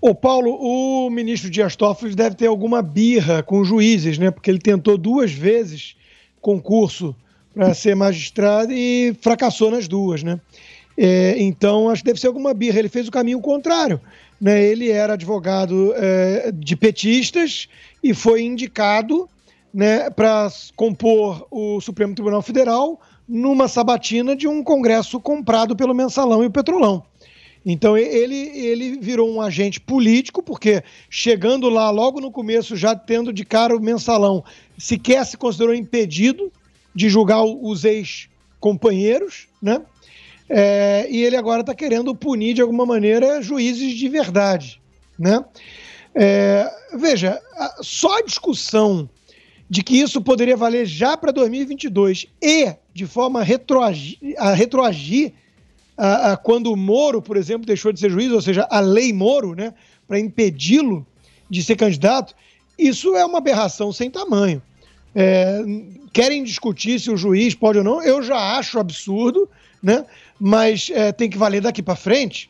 O Paulo, o ministro Dias Toffoli deve ter alguma birra com juízes, né? Porque ele tentou duas vezes concurso para ser magistrado e fracassou nas duas, né? É, então, acho que deve ser alguma birra. Ele fez o caminho contrário. Né? Ele era advogado é, de petistas e foi indicado né, para compor o Supremo Tribunal Federal numa sabatina de um congresso comprado pelo Mensalão e o Petrolão. Então ele, ele virou um agente político, porque chegando lá logo no começo, já tendo de cara o mensalão, sequer se considerou impedido de julgar os ex-companheiros, né? É, e ele agora está querendo punir de alguma maneira juízes de verdade, né? É, veja, só a discussão de que isso poderia valer já para 2022 e de forma retroagir, a retroagir ah, ah, quando o Moro, por exemplo, deixou de ser juiz, ou seja, a lei Moro, né, para impedi-lo de ser candidato, isso é uma aberração sem tamanho. É, querem discutir se o juiz pode ou não, eu já acho absurdo, né? mas é, tem que valer daqui para frente.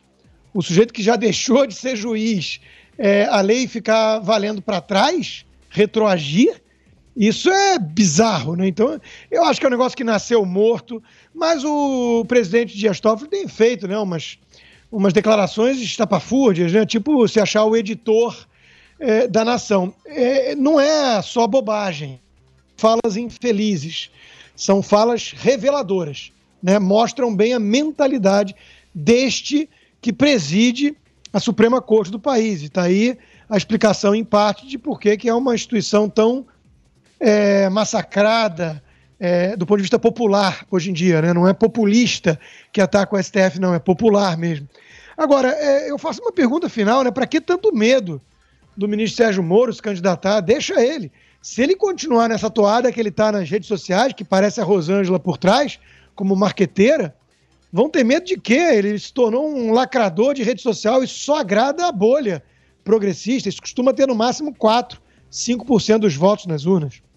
O sujeito que já deixou de ser juiz, é, a lei ficar valendo para trás, retroagir, isso é bizarro, né? Então, eu acho que é um negócio que nasceu morto, mas o presidente Dias Toffoli tem feito, né, umas, umas declarações estapafúrdias, né? Tipo, se achar o editor é, da nação. É, não é só bobagem. Falas infelizes. São falas reveladoras, né? Mostram bem a mentalidade deste que preside a Suprema Corte do país. E está aí a explicação, em parte, de por que, que é uma instituição tão é, massacrada é, do ponto de vista popular hoje em dia, né? Não é populista que ataca o STF, não, é popular mesmo. Agora, é, eu faço uma pergunta final, né? Para que tanto medo do ministro Sérgio Moro se candidatar? Deixa ele. Se ele continuar nessa toada que ele está nas redes sociais, que parece a Rosângela por trás, como marqueteira, vão ter medo de quê? Ele se tornou um lacrador de rede social e só agrada a bolha progressista. Isso costuma ter no máximo 4, 5% dos votos nas urnas.